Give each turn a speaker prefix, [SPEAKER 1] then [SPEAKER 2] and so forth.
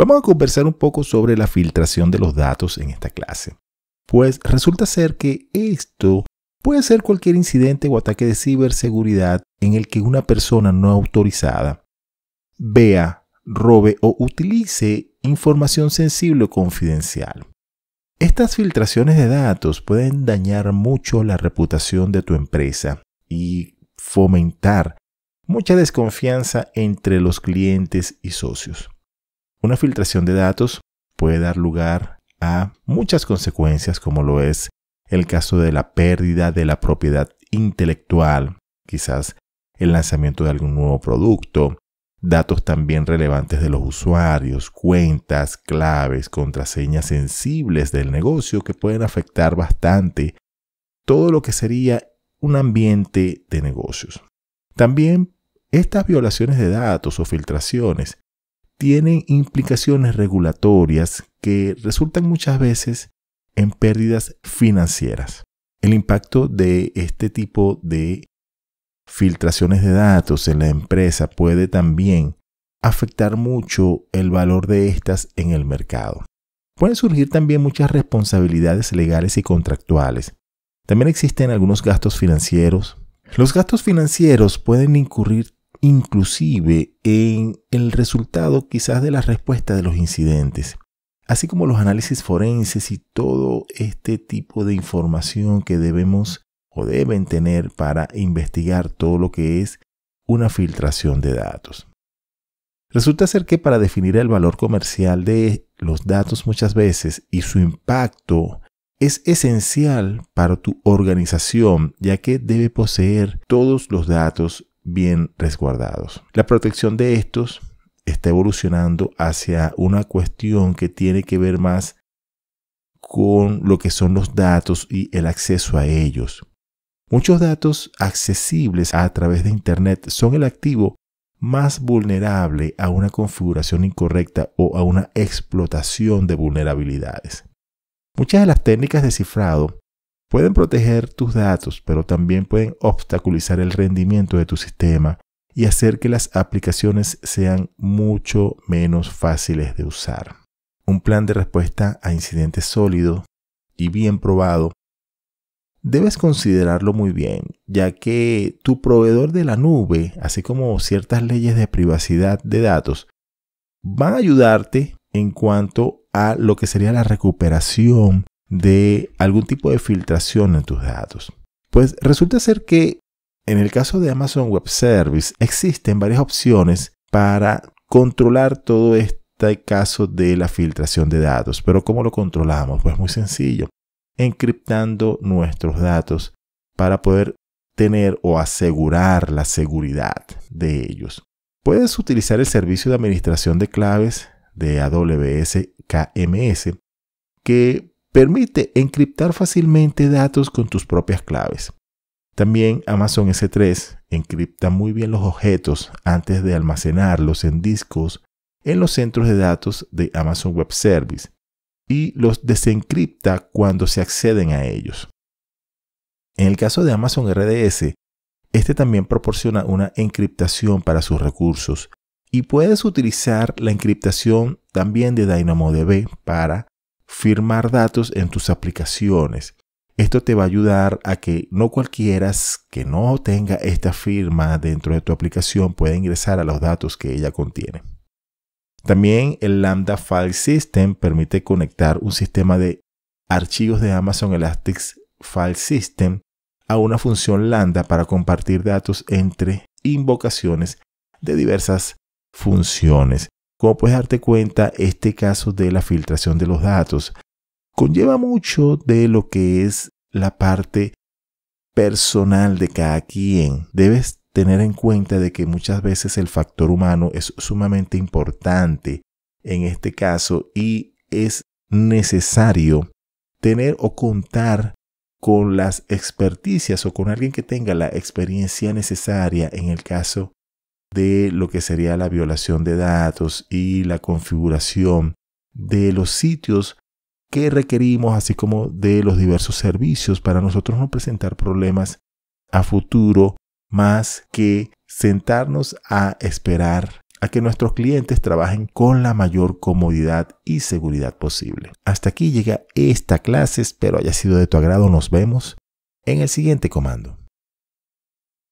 [SPEAKER 1] Vamos a conversar un poco sobre la filtración de los datos en esta clase, pues resulta ser que esto puede ser cualquier incidente o ataque de ciberseguridad en el que una persona no autorizada vea, robe o utilice información sensible o confidencial. Estas filtraciones de datos pueden dañar mucho la reputación de tu empresa y fomentar mucha desconfianza entre los clientes y socios. Una filtración de datos puede dar lugar a muchas consecuencias como lo es el caso de la pérdida de la propiedad intelectual, quizás el lanzamiento de algún nuevo producto, datos también relevantes de los usuarios, cuentas, claves, contraseñas sensibles del negocio que pueden afectar bastante todo lo que sería un ambiente de negocios. También estas violaciones de datos o filtraciones tienen implicaciones regulatorias que resultan muchas veces en pérdidas financieras. El impacto de este tipo de filtraciones de datos en la empresa puede también afectar mucho el valor de estas en el mercado. Pueden surgir también muchas responsabilidades legales y contractuales. También existen algunos gastos financieros. Los gastos financieros pueden incurrir inclusive en el resultado quizás de la respuesta de los incidentes, así como los análisis forenses y todo este tipo de información que debemos o deben tener para investigar todo lo que es una filtración de datos. Resulta ser que para definir el valor comercial de los datos muchas veces y su impacto es esencial para tu organización, ya que debe poseer todos los datos bien resguardados. La protección de estos está evolucionando hacia una cuestión que tiene que ver más con lo que son los datos y el acceso a ellos. Muchos datos accesibles a través de Internet son el activo más vulnerable a una configuración incorrecta o a una explotación de vulnerabilidades. Muchas de las técnicas de cifrado Pueden proteger tus datos, pero también pueden obstaculizar el rendimiento de tu sistema y hacer que las aplicaciones sean mucho menos fáciles de usar. Un plan de respuesta a incidentes sólido y bien probado debes considerarlo muy bien, ya que tu proveedor de la nube, así como ciertas leyes de privacidad de datos, van a ayudarte en cuanto a lo que sería la recuperación de algún tipo de filtración en tus datos. Pues resulta ser que en el caso de Amazon Web Service existen varias opciones para controlar todo este caso de la filtración de datos. Pero ¿cómo lo controlamos? Pues muy sencillo, encriptando nuestros datos para poder tener o asegurar la seguridad de ellos. Puedes utilizar el servicio de administración de claves de AWS KMS que Permite encriptar fácilmente datos con tus propias claves. También Amazon S3 encripta muy bien los objetos antes de almacenarlos en discos en los centros de datos de Amazon Web Service y los desencripta cuando se acceden a ellos. En el caso de Amazon RDS, este también proporciona una encriptación para sus recursos y puedes utilizar la encriptación también de DynamoDB para firmar datos en tus aplicaciones. Esto te va a ayudar a que no cualquiera que no tenga esta firma dentro de tu aplicación pueda ingresar a los datos que ella contiene. También el Lambda File System permite conectar un sistema de archivos de Amazon Elastic File System a una función lambda para compartir datos entre invocaciones de diversas funciones. Como puedes darte cuenta, este caso de la filtración de los datos conlleva mucho de lo que es la parte personal de cada quien. Debes tener en cuenta de que muchas veces el factor humano es sumamente importante en este caso y es necesario tener o contar con las experticias o con alguien que tenga la experiencia necesaria en el caso de lo que sería la violación de datos y la configuración de los sitios que requerimos, así como de los diversos servicios para nosotros no presentar problemas a futuro más que sentarnos a esperar a que nuestros clientes trabajen con la mayor comodidad y seguridad posible. Hasta aquí llega esta clase, espero haya sido de tu agrado, nos vemos en el siguiente comando.